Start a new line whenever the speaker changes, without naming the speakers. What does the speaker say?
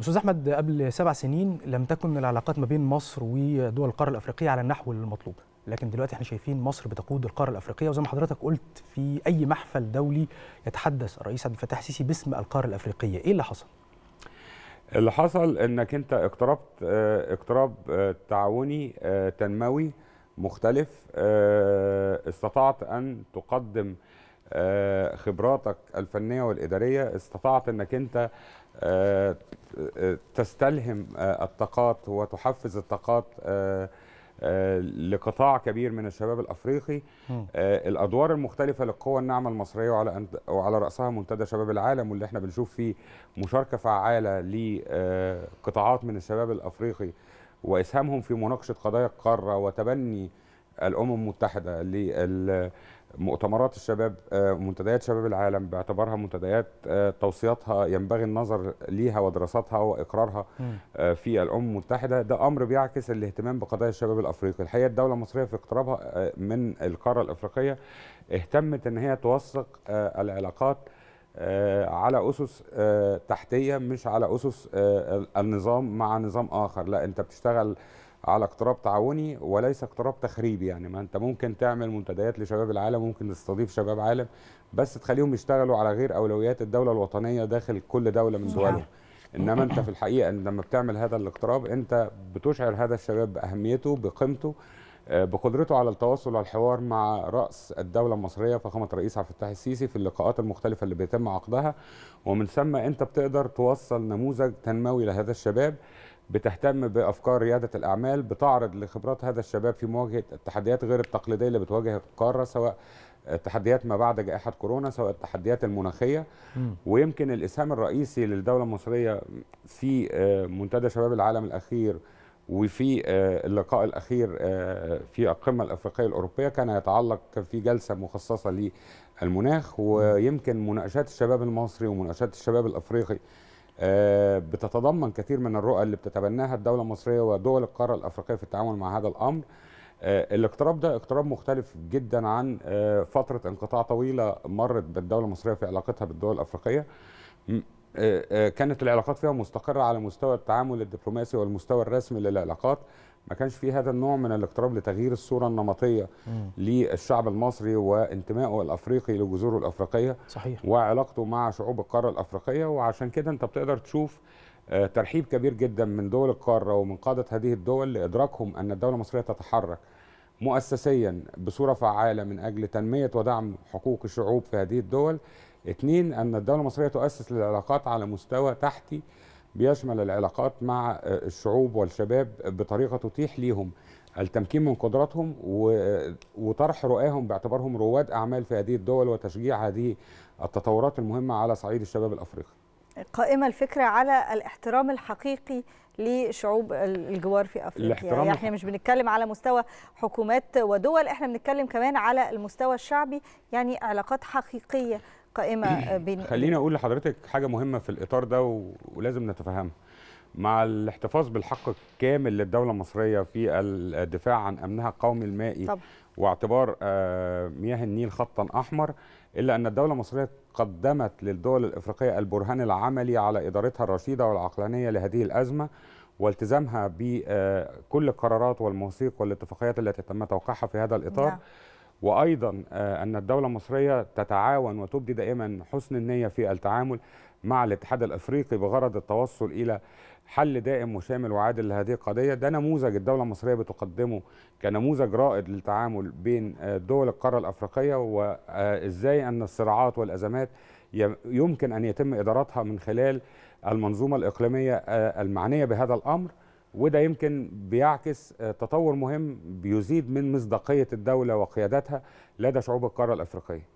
استاذ احمد قبل سبع سنين لم تكن العلاقات ما بين مصر ودول القاره الافريقيه على النحو المطلوب لكن دلوقتي احنا شايفين مصر بتقود القاره الافريقيه وزي ما حضرتك قلت في اي محفل دولي يتحدث الرئيس عبد الفتاح السيسي باسم القاره الافريقيه ايه اللي حصل اللي حصل انك انت اقتربت آه، اقتراب آه، تعاوني آه، تنموي مختلف استطعت ان تقدم آه، خبراتك الفنيه والاداريه استطعت انك انت آه، آه، تستلهم الطاقات وتحفز الطاقات لقطاع كبير من الشباب الافريقي الادوار المختلفه للقوى الناعمه المصريه وعلى وعلى راسها منتدى شباب العالم واللي احنا بنشوف فيه مشاركه فعاله لقطاعات من الشباب الافريقي واسهامهم في مناقشه قضايا القاره وتبني الامم المتحده لل مؤتمرات الشباب آه، منتديات شباب العالم باعتبارها منتديات آه، توصياتها ينبغي النظر ليها ودراستها واقرارها آه، في الامم المتحده ده امر بيعكس الاهتمام بقضايا الشباب الافريقي الحقيقه الدوله المصريه في اقترابها من القاره الافريقيه اهتمت ان هي توثق العلاقات على اسس تحتيه مش على اسس النظام مع نظام اخر لا انت بتشتغل على اقتراب تعاوني وليس اقتراب تخريبي يعني ما انت ممكن تعمل منتديات لشباب العالم ممكن تستضيف شباب عالم بس تخليهم يشتغلوا على غير اولويات الدوله الوطنيه داخل كل دوله من دولها انما انت في الحقيقه لما بتعمل هذا الاقتراب انت بتشعر هذا الشباب باهميته بقيمته آه، بقدرته على التواصل والحوار مع رأس الدولة المصرية فخامة الرئيس عبد الفتاح السيسي في اللقاءات المختلفة اللي بيتم عقدها ومن ثم أنت بتقدر توصل نموذج تنموي لهذا الشباب بتهتم بافكار رياده الاعمال بتعرض لخبرات هذا الشباب في مواجهه التحديات غير التقليديه اللي بتواجه القاره سواء تحديات ما بعد جائحه كورونا سواء التحديات المناخيه م. ويمكن الاسهام الرئيسي للدوله المصريه في آه، منتدى شباب العالم الاخير وفي آه، اللقاء الاخير آه، في القمه الافريقيه الاوروبيه كان يتعلق في جلسه مخصصه للمناخ ويمكن مناقشات الشباب المصري ومناقشات الشباب الافريقي آه، بتتضمن كثير من الرؤى اللي بتتبناها الدوله المصريه ودول القاره الافريقيه في التعامل مع هذا الامر آه، الاقتراب ده اقتراب مختلف جدا عن آه، فتره انقطاع طويله مرت بالدوله المصريه في علاقتها بالدول الافريقيه كانت العلاقات فيها مستقرة على مستوى التعامل الدبلوماسي والمستوى الرسمي للعلاقات ما كانش في هذا النوع من الاقتراب لتغيير الصوره النمطيه للشعب المصري وانتمائه الافريقي لجذوره الافريقيه صحيح. وعلاقته مع شعوب القاره الافريقيه وعشان كده انت بتقدر تشوف آه، ترحيب كبير جدا من دول القاره ومن قاده هذه الدول لادراكهم ان الدوله المصريه تتحرك مؤسسيا بصوره فعاله من اجل تنميه ودعم حقوق الشعوب في هذه الدول اثنين ان الدوله المصريه تؤسس للعلاقات على مستوى تحتي بيشمل العلاقات مع آه، الشعوب والشباب بطريقه تتيح ليهم التمكين من قدراتهم آه، وطرح رؤاهم باعتبارهم رواد اعمال في هذه الدول وتشجيع هذه التطورات المهمه على صعيد الشباب الافريقي. قائمه الفكره على الاحترام الحقيقي لشعوب الجوار في افريقيا يعني احنا مش بنتكلم على مستوى حكومات ودول احنا بنتكلم كمان على المستوى الشعبي يعني علاقات حقيقيه قائمه إيه، بين خليني اقول لحضرتك حاجه مهمه في الاطار ده و... ولازم نتفهمها مع الاحتفاظ بالحق الكامل للدوله المصريه في الدفاع عن امنها القومي المائي طب. واعتبار آه، مياه النيل خطا احمر الا ان الدوله المصريه قدمت للدول الافريقيه البرهان العملي على ادارتها الرشيده والعقلانيه لهذه الازمه والتزامها بكل القرارات والمواثيق والاتفاقيات التي تم توقيعها في هذا الاطار نعم. وايضا آه، ان الدوله المصريه تتعاون وتبدي دائما حسن النيه في التعامل مع الاتحاد الافريقي بغرض التوصل الى حل دائم وشامل وعادل لهذه القضيه ده نموذج الدوله المصريه بتقدمه كنموذج رائد للتعامل بين آه، دول القاره الافريقيه وازاي آه، ان الصراعات والازمات يمكن ان يتم ادارتها من خلال المنظومه الاقليميه المعنيه بهذا الامر وده يمكن بيعكس آه، تطور مهم بيزيد من مصداقية الدولة وقيادتها لدى شعوب القارة الأفريقية